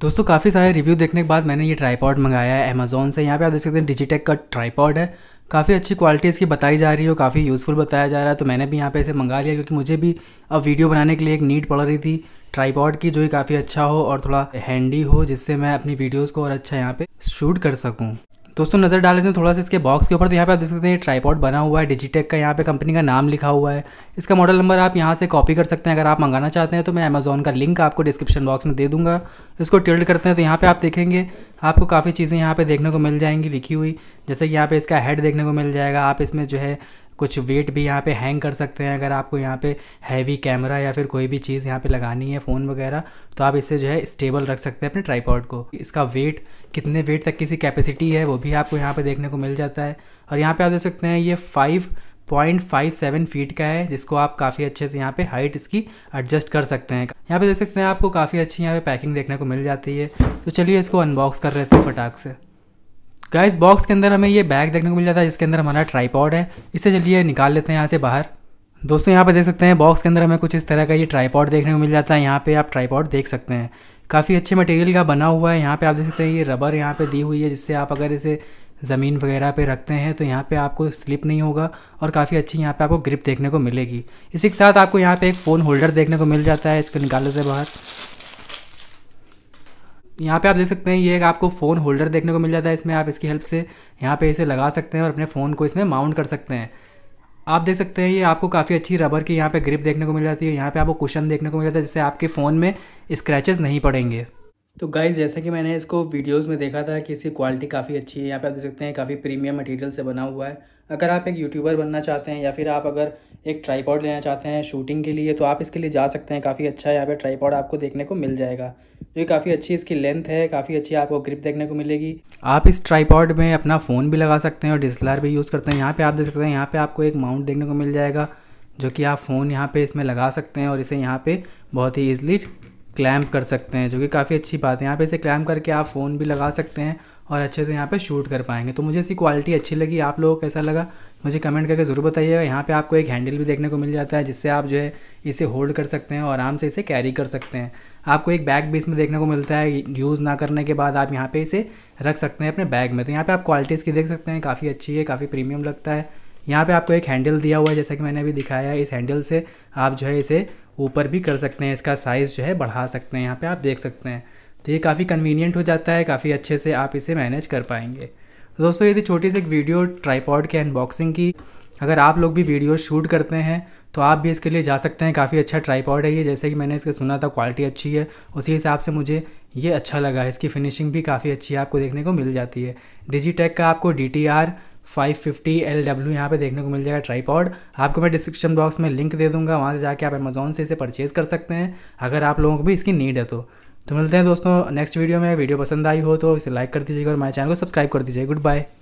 दोस्तों काफ़ी सारे रिव्यू देखने के बाद मैंने ये ट्राईपॉड मंगाया है अमेजोन से यहाँ पे आप देख सकते हैं डिजिटेक का ट्राईपॉड है काफ़ी अच्छी क्वालिटी इसकी बताई जा रही है काफ़ी यूज़फुल बताया जा रहा है तो मैंने भी यहाँ पे इसे मंगा लिया क्योंकि मुझे भी अब वीडियो बनाने के लिए एक नीड पड़ रही थी ट्राईपॉड की जो ही काफ़ी अच्छा हो और थोड़ा हैंडी हो जिससे मैं अपनी वीडियोज़ को और अच्छा यहाँ पर शूट कर सकूँ दोस्तों नज़र डाल लेते हैं थोड़ा सा इसके बॉक्स के ऊपर तो यहाँ पे आप देख सकते हैं ये ट्राईपॉड बना हुआ है डिजिटेक का यहाँ पे कंपनी का नाम लिखा हुआ है इसका मॉडल नंबर आप यहाँ से कॉपी कर सकते हैं अगर आप मंगाना चाहते हैं तो मैं अमेजोन का लिंक आपको डिस्क्रिप्शन बॉक्स में दे दूँगा इसको टिल्ड करते हैं तो यहाँ पर आप देखेंगे आपको काफ़ी चीज़ें यहाँ पर देखने को मिल जाएंगी लिखी हुई जैसे कि यहाँ पर इसका हेड देखने को मिल जाएगा आप इसमें जो है कुछ वेट भी यहाँ पे हैंग कर सकते हैं अगर आपको यहाँ पे हैवी कैमरा या फिर कोई भी चीज़ यहाँ पे लगानी है फ़ोन वगैरह तो आप इसे जो है स्टेबल रख सकते हैं अपने ट्राईपॉड को इसका वेट कितने वेट तक किसी कैपेसिटी है वो भी आपको यहाँ पर देखने को मिल जाता है और यहाँ पर आप देख सकते हैं ये five point five seven feet का है जिसको आप काफ़ी अच्छे से यहाँ पे हाइट इसकी एडजस्ट कर सकते हैं यहाँ पे देख सकते हैं आपको काफ़ी अच्छी यहाँ पे पैकिंग देखने को मिल जाती है तो चलिए इसको अनबॉक्स कर लेते हैं फटाक से गाइस बॉक्स के अंदर हमें ये बैग देखने को मिल जाता है जिसके अंदर हमारा ट्राईपॉड है इसे चलिए निकाल लेते हैं यहाँ से बाहर दोस्तों यहाँ पर देख सकते हैं बॉक्स के अंदर हमें कुछ इस तरह का ये ट्राईपॉड देखने को मिल जाता है यहाँ पे आप ट्राईपॉड देख सकते हैं काफ़ी अच्छे मटेरियल का बना हुआ है यहाँ पर आप देख सकते हैं ये रबर यहाँ पर दी हुई है जिससे आप अगर इसे ज़मीन वगैरह पे रखते हैं तो यहाँ पे आपको स्लिप नहीं होगा और काफ़ी अच्छी यहाँ पे आपको ग्रिप देखने को मिलेगी इसी के साथ आपको यहाँ पे एक फ़ोन होल्डर देखने को मिल जाता है इसको निकालने से बाहर यहाँ पे आप देख सकते हैं ये एक आपको फ़ोन होल्डर देखने को मिल जाता है इसमें आप इसकी हेल्प से यहाँ पे इसे लगा सकते हैं और अपने फ़ोन को इसमें माउंट कर सकते हैं आप देख सकते हैं ये आपको काफ़ी अच्छी रबर की यहाँ पे ग्रिप देखने को मिल जाती है यहाँ पे आपको कुशन देखने को मिल जाता है जिससे आपके फ़ोन में स्क्रैचेस नहीं पड़ेंगे तो गाइज जैसा कि मैंने इसको वीडियोस में देखा था कि इसकी क्वालिटी काफ़ी अच्छी है यहाँ पे आप देख सकते हैं काफ़ी प्रीमियम मटेरियल से बना हुआ है अगर आप एक यूट्यूबर बनना चाहते हैं या फिर आप अगर एक ट्राईपॉड लेना चाहते हैं शूटिंग के लिए तो आप इसके लिए जा सकते हैं काफ़ी अच्छा यहाँ पर ट्राईपॉड आपको देखने को मिल जाएगा जो काफ़ी अच्छी इसकी लेंथ है काफ़ी अच्छी आपको ग्रिप देखने को मिलेगी आप इस ट्राईपॉड में अपना फ़ोन भी लगा सकते हैं और डिसलर भी यूज़ करते हैं यहाँ पर आप देख सकते हैं यहाँ पर आपको एक माउंट देखने को मिल जाएगा जो कि आप फ़ोन यहाँ पर इसमें लगा सकते हैं और इसे यहाँ पर बहुत ही ईजिली क्लैम्प कर सकते हैं जो कि काफ़ी अच्छी बात है यहाँ पे इसे क्लैम्प करके आप फ़ोन भी लगा सकते हैं और अच्छे से यहाँ पे शूट कर पाएंगे तो मुझे इसकी क्वालिटी अच्छी लगी आप लोगों को कैसा लगा मुझे कमेंट करके ज़रूर बताइएगा यहाँ पे आपको एक हैंडल भी देखने को मिल जाता है जिससे आप जो है इसे होल्ड कर सकते हैं और आराम से इसे कैरी कर सकते हैं आपको एक बैग भी इसमें देखने को मिलता है यूज़ ना करने के बाद आप यहाँ पर इसे रख सकते हैं अपने बैग में तो यहाँ पर आप क्वालिटी इसकी देख सकते हैं काफ़ी अच्छी है काफ़ी प्रीमियम लगता है यहाँ पे आपको एक हैंडल दिया हुआ है जैसा कि मैंने अभी दिखाया है इस हैंडल से आप जो है इसे ऊपर भी कर सकते हैं इसका साइज़ जो है बढ़ा सकते हैं यहाँ पे आप देख सकते हैं तो ये काफ़ी कन्वीनियंट हो जाता है काफ़ी अच्छे से आप इसे मैनेज कर पाएंगे तो दोस्तों ये थी छोटी सी एक वीडियो ट्राईपॉड के अनबॉक्सिंग की अगर आप लोग भी वीडियो शूट करते हैं तो आप भी इसके लिए जा सकते हैं काफ़ी अच्छा ट्राईपॉड है ये जैसे कि मैंने इसका सुना था क्वालिटी अच्छी है उसी हिसाब से मुझे ये अच्छा लगा इसकी फिनिशिंग भी काफ़ी अच्छी है आपको देखने को मिल जाती है डिजीटेक का आपको डी टी आर 550 LW यहाँ पे देखने को मिल जाएगा ट्राईपॉड आपको मैं डिस्क्रिप्शन बॉक्स में लिंक दे दूंगा वहाँ से जाके आप अमेजोन से इसे परचेज़ कर सकते हैं अगर आप लोगों को भी इसकी नीड है तो तो मिलते हैं दोस्तों नेक्स्ट वीडियो में वीडियो पसंद आई हो तो इसे लाइक कर दीजिएगा और हमारे चैनल को सब्सक्राइब कर दीजिए गुड बाय